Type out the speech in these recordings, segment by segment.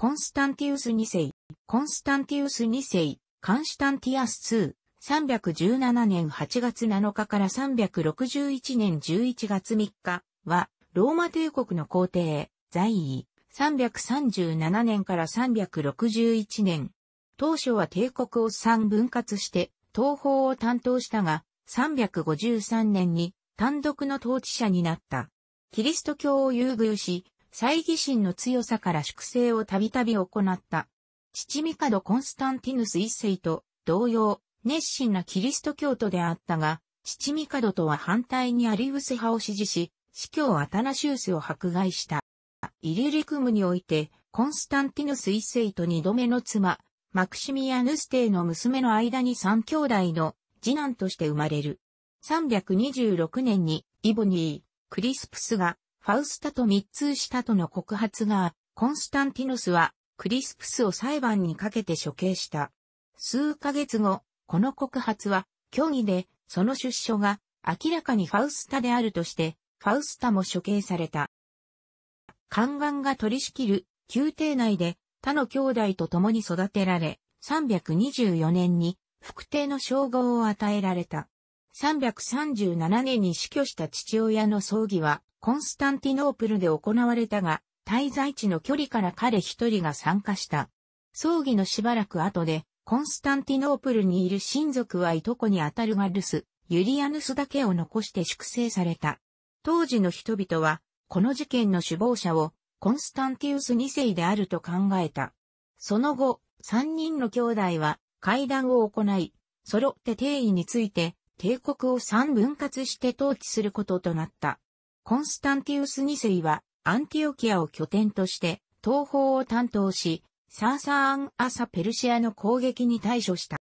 コンスタンティウス2世、コンスタンティウス2世、カンシタンティアス2、317年8月7日から361年11月3日は、ローマ帝国の皇帝、在位、337年から361年。当初は帝国を3分割して、東方を担当したが、353年に単独の統治者になった。キリスト教を優遇し、猜疑心の強さから粛清をたびたび行った。父ミカドコンスタンティヌス一世と同様、熱心なキリスト教徒であったが、父ミカドとは反対にアリウス派を支持し、司教アタナシウスを迫害した。イリュリクムにおいて、コンスタンティヌス一世と二度目の妻、マクシミアヌステイの娘の間に三兄弟の次男として生まれる。326年にイボニー、クリスプスがファウスタと密通したとの告発が、コンスタンティノスは、クリスプスを裁判にかけて処刑した。数ヶ月後、この告発は、虚偽で、その出所が、明らかにファウスタであるとして、ファウスタも処刑された。宦官が取り仕切る、宮廷内で、他の兄弟と共に育てられ、324年に、副帝の称号を与えられた。337年に死去した父親の葬儀は、コンスタンティノープルで行われたが、滞在地の距離から彼一人が参加した。葬儀のしばらく後で、コンスタンティノープルにいる親族はいとこにあたるがルス、ユリアヌスだけを残して粛清された。当時の人々は、この事件の首謀者を、コンスタンティウス2世であると考えた。その後、3人の兄弟は、会談を行い、揃って定位について、帝国を三分割して統治することとなった。コンスタンティウス2世はアンティオキアを拠点として東方を担当し、サーサーン・アサ・ペルシアの攻撃に対処した。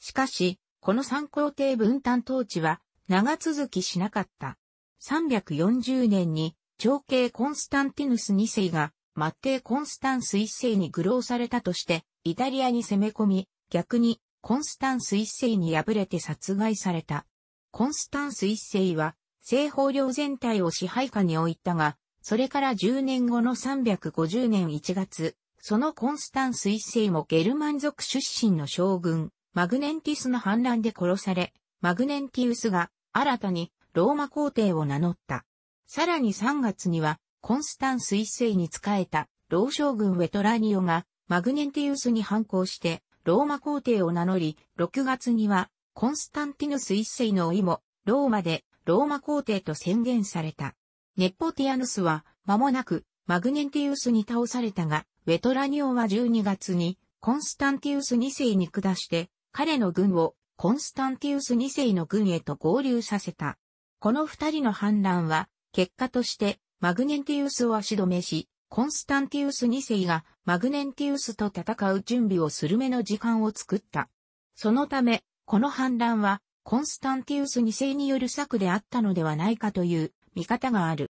しかし、この三皇帝分担統治は長続きしなかった。340年に長兄コンスタンティヌス2世が末帝コンスタンス1世に愚弄されたとしてイタリアに攻め込み、逆にコンスタンス一世に敗れて殺害された。コンスタンス一世は、西方領全体を支配下に置いたが、それから10年後の350年1月、そのコンスタンス一世もゲルマン族出身の将軍、マグネンティスの反乱で殺され、マグネンティウスが新たにローマ皇帝を名乗った。さらに3月には、コンスタンス一世に仕えた老将軍ウェトラニオがマグネンティウスに反抗して、ローマ皇帝を名乗り、6月には、コンスタンティヌス一世の甥も、ローマで、ローマ皇帝と宣言された。ネッポティアヌスは、間もなく、マグネンティウスに倒されたが、ウェトラニオンは12月に、コンスタンティウス二世に下して、彼の軍を、コンスタンティウス二世の軍へと合流させた。この二人の反乱は、結果として、マグネンティウスを足止めし、コンスタンティウス2世がマグネンティウスと戦う準備をするめの時間を作った。そのため、この反乱は、コンスタンティウス2世による策であったのではないかという見方がある。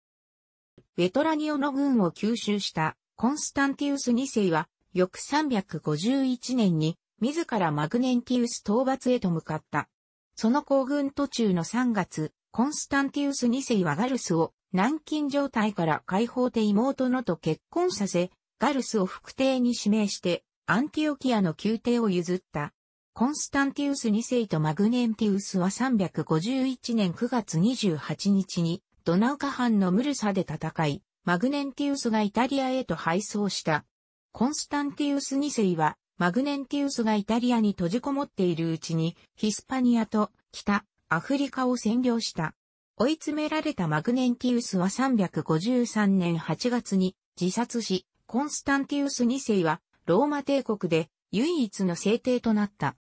ベトラニオの軍を吸収したコンスタンティウス2世は、翌351年に、自らマグネンティウス討伐へと向かった。その行軍途中の3月、コンスタンティウス2世はガルスを軟禁状態から解放で妹のと結婚させ、ガルスを副帝に指名して、アンティオキアの宮廷を譲った。コンスタンティウス2世とマグネンティウスは351年9月28日に、ドナウカ藩のムルサで戦い、マグネンティウスがイタリアへと敗走した。コンスタンティウス2世は、マグネンティウスがイタリアに閉じこもっているうちに、ヒスパニアと北アフリカを占領した。追い詰められたマグネンティウスは353年8月に自殺し、コンスタンティウス2世はローマ帝国で唯一の聖帝となった。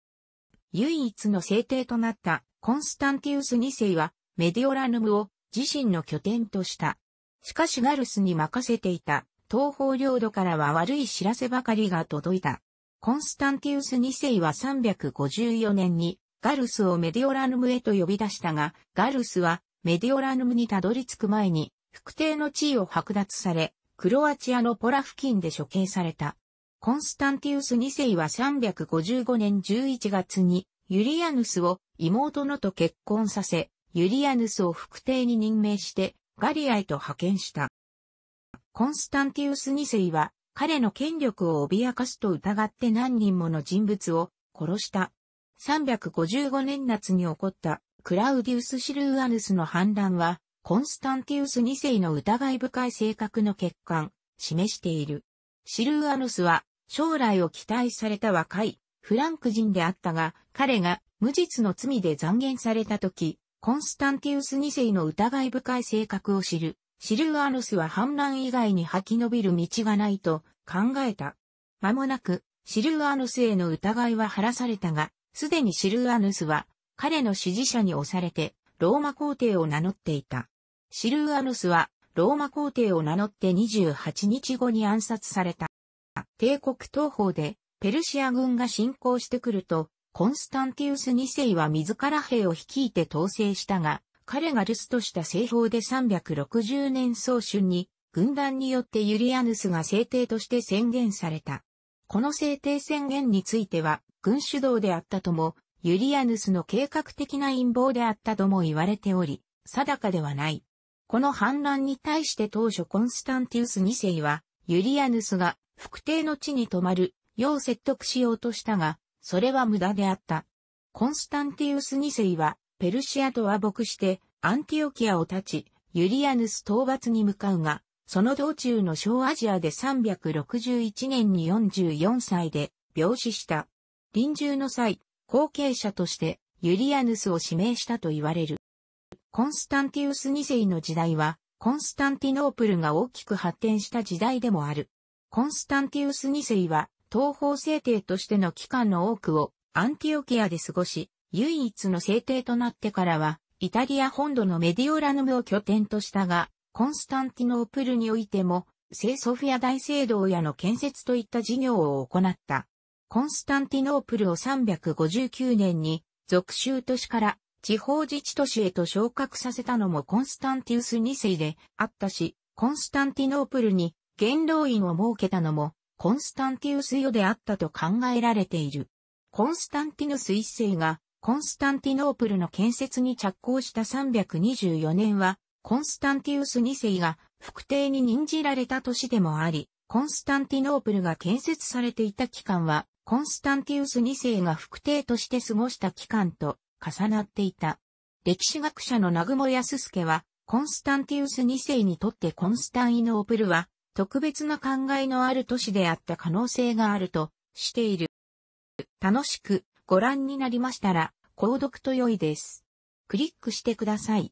唯一の聖帝となったコンスタンティウス2世はメディオラヌムを自身の拠点とした。しかしガルスに任せていた東方領土からは悪い知らせばかりが届いた。コンスタンティウス2世は354年にガルスをメディオラヌムへと呼び出したが、ガルスはメディオラヌムにたどり着く前に、副帝の地位を剥奪され、クロアチアのポラ付近で処刑された。コンスタンティウス2世は355年11月に、ユリアヌスを妹のと結婚させ、ユリアヌスを副帝に任命して、ガリアへと派遣した。コンスタンティウス2世は、彼の権力を脅かすと疑って何人もの人物を殺した。355年夏に起こったクラウディウス・シルーアヌスの反乱は、コンスタンティウス2世の疑い深い性格の欠陥、示している。シルーアヌスは、将来を期待された若い、フランク人であったが、彼が無実の罪で残言された時、コンスタンティウス2世の疑い深い性格を知る、シルーアヌスは反乱以外に吐き延びる道がないと考えた。間もなく、シルーアヌスへの疑いは晴らされたが、すでにシルーアヌスは彼の支持者に押されて、ローマ皇帝を名乗っていた。シルーアヌスは、ローマ皇帝を名乗って28日後に暗殺された。帝国東方で、ペルシア軍が侵攻してくると、コンスタンティウス2世は自ら兵を率いて統制したが、彼が留守とした西方で360年早春に、軍団によってユリアヌスが制帝として宣言された。この聖帝宣言については、軍主導であったとも、ユリアヌスの計画的な陰謀であったとも言われており、定かではない。この反乱に対して当初コンスタンティウス2世は、ユリアヌスが福定の地に泊まる、よう説得しようとしたが、それは無駄であった。コンスタンティウス2世は、ペルシアと和睦して、アンティオキアを立ち、ユリアヌス討伐に向かうが、その道中の小アジアで361年に44歳で病死した。臨終の際、後継者としてユリアヌスを指名したと言われる。コンスタンティウス2世の時代は、コンスタンティノープルが大きく発展した時代でもある。コンスタンティウス2世は、東方聖帝としての期間の多くをアンティオキアで過ごし、唯一の聖帝となってからは、イタリア本土のメディオラヌムを拠点としたが、コンスタンティノープルにおいても、聖ソフィア大聖堂やの建設といった事業を行った。コンスタンティノープルを359年に、属州都市から地方自治都市へと昇格させたのもコンスタンティウス2世であったし、コンスタンティノープルに元老院を設けたのもコンスタンティウス世であったと考えられている。コンスタンティヌス1世がコンスタンティノープルの建設に着工した324年は、コンスタンティウス2世が副帝に任じられた年でもあり、コンスタンティノープルが建設されていた期間はコンスタンティウス2世が副帝として過ごした期間と重なっていた。歴史学者の南雲康介は、コンスタンティウス2世にとってコンスタンイノープルは、特別な考えのある都市であった可能性があるとしている。楽しくご覧になりましたら、購読と良いです。クリックしてください。